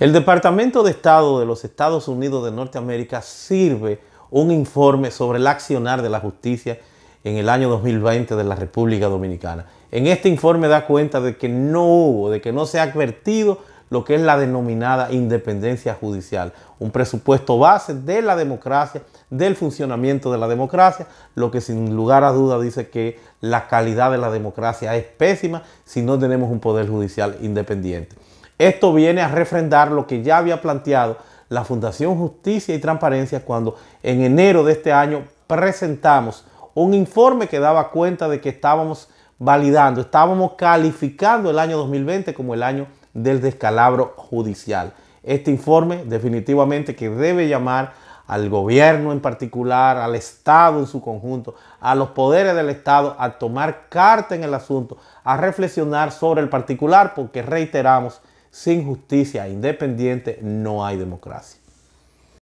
El Departamento de Estado de los Estados Unidos de Norteamérica sirve un informe sobre el accionar de la justicia en el año 2020 de la República Dominicana. En este informe da cuenta de que no hubo, de que no se ha advertido lo que es la denominada independencia judicial, un presupuesto base de la democracia, del funcionamiento de la democracia, lo que sin lugar a duda dice que la calidad de la democracia es pésima si no tenemos un poder judicial independiente. Esto viene a refrendar lo que ya había planteado la Fundación Justicia y Transparencia cuando en enero de este año presentamos un informe que daba cuenta de que estábamos validando, estábamos calificando el año 2020 como el año del descalabro judicial. Este informe definitivamente que debe llamar al gobierno en particular, al Estado en su conjunto, a los poderes del Estado a tomar carta en el asunto, a reflexionar sobre el particular, porque reiteramos, sin justicia independiente no hay democracia.